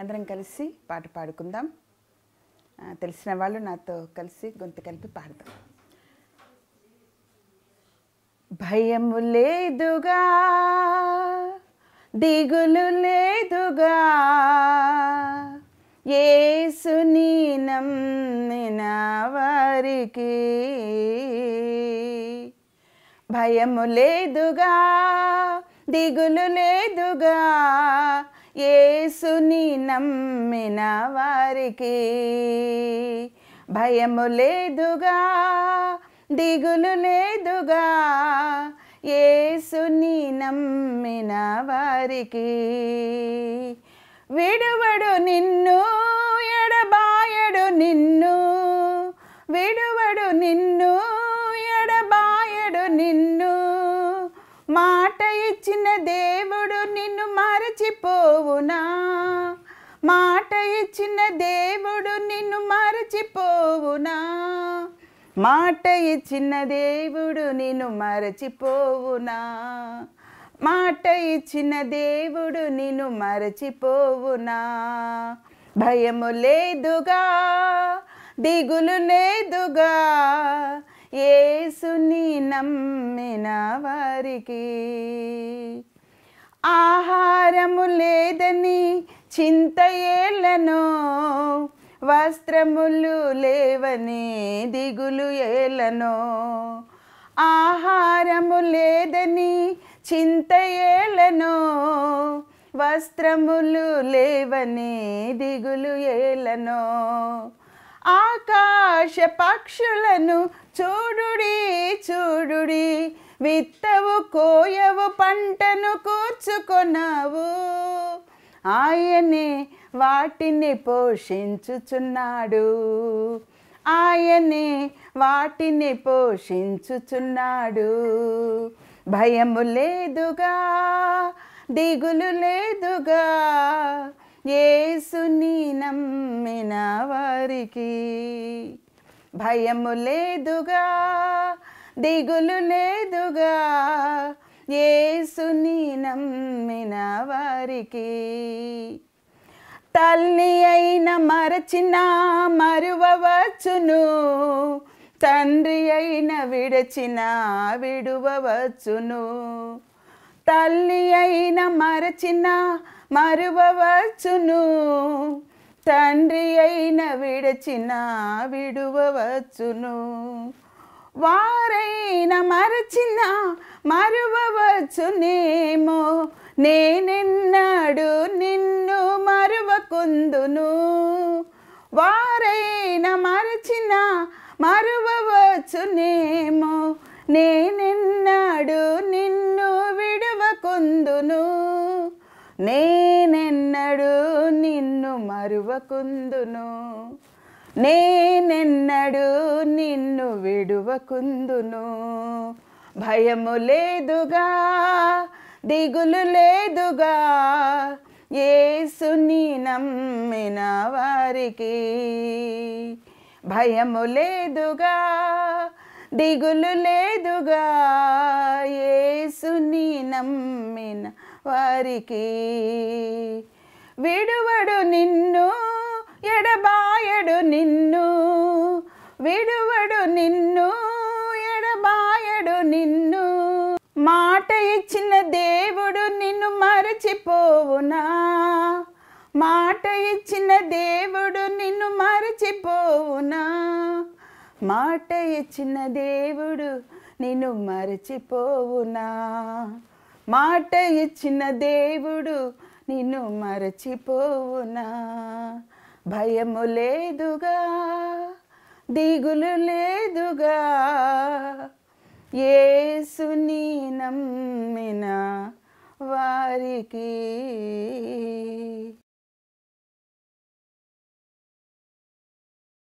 అందరం కలిసి పాట పాడుకుందాం తెలిసిన వాళ్ళు నాతో కలిసి గొంతు కలిపి పాడదాం భయము లేదుగా దిగులు లేదుగా ఏసుని నమ్మిన వారికి భయము లేదుగా దిగులు లేదుగా ఏసుని నమ్మిన వారికి భయము లేదుగా దిగులు లేదుగా ఏసుని నమ్మిన వారికి విడువడు నిన్ను మాట ఇచ్చిన దేవుడు నిన్ను మరచిపోవునా మాట ఇచ్చిన దేవుడు నిన్ను మరచిపోవునా మాట ఇచ్చిన దేవుడు నిన్ను మరచిపోవునా మాట ఇచ్చిన దేవుడు నిన్ను మరచిపోవునా భయము లేదుగా దిగులు లేదుగా ఏసుని నమ్మ నమ్మిన వారికి ఆహారము లేదని చింత ఏళ్ళను వస్త్రములు లేవని దిగులు ఏళ్ళను ఆహారము లేదని చింత ఏళ్ళను వస్త్రములు లేవని దిగులు ఏళ్ళను ఆకాశ పక్షులను చూడుడి చూడుడి విత్తవు కోయవు పంటను కూర్చుకొనవు ఆయనే వాటిని పోషించుచున్నాడు ఆయనే వాటిని పోషించుచున్నాడు భయము లేదుగా దిగులు లేదుగా ఏసుని నమ్మిన వారికి భయము లేదుగా దిగులు లేదుగా ఏసుని నమ్మిన వారికి తల్లి అయిన మరచిన మరువవచ్చును తండ్రి అయిన విడచిన విడువవచ్చును తల్లి అయిన మరచిన మరువవచ్చును తండ్రి అయిన విడచిన విడువవచ్చును వారైన మరచిన నేమో నేనెన్నాడు నిన్ను మరువకుందును వారైన మరచిన నేమో నేనెన్నాడు నిన్ను విడవకుందును నేనెన్నడు నిన్ను మరువకుందును నేనెన్నడు నిన్ను విడువకుందును భయము లేదుగా దిగులు లేదుగా ఏ నమ్మిన వారికి భయము లేదుగా దిగులు లేదుగా ఏసుని నమ్మిన వారికి విడువడు నిన్ను ఎడబాయడు మరచిపోవునా మాట ఇచ్చిన దేవుడు నిన్ను మరచిపోవునా మాట ఇచ్చిన దేవుడు నిన్ను మరచిపోవునా మాట ఇచ్చిన దేవుడు నిన్ను మరచిపోవునా భయము లేదుగా దిగులు లేదుగా ఏసుని నమ్మినా వారికి